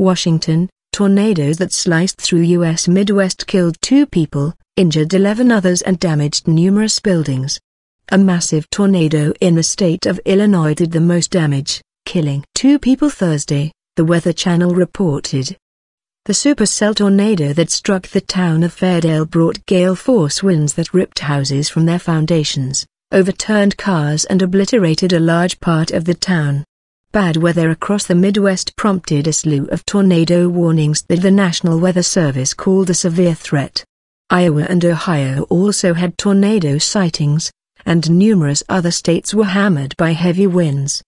Washington, tornadoes that sliced through U.S. Midwest killed two people, injured 11 others and damaged numerous buildings. A massive tornado in the state of Illinois did the most damage, killing two people Thursday, the Weather Channel reported. The supercell tornado that struck the town of Fairdale brought gale force winds that ripped houses from their foundations, overturned cars and obliterated a large part of the town. Bad weather across the Midwest prompted a slew of tornado warnings that the National Weather Service called a severe threat. Iowa and Ohio also had tornado sightings, and numerous other states were hammered by heavy winds.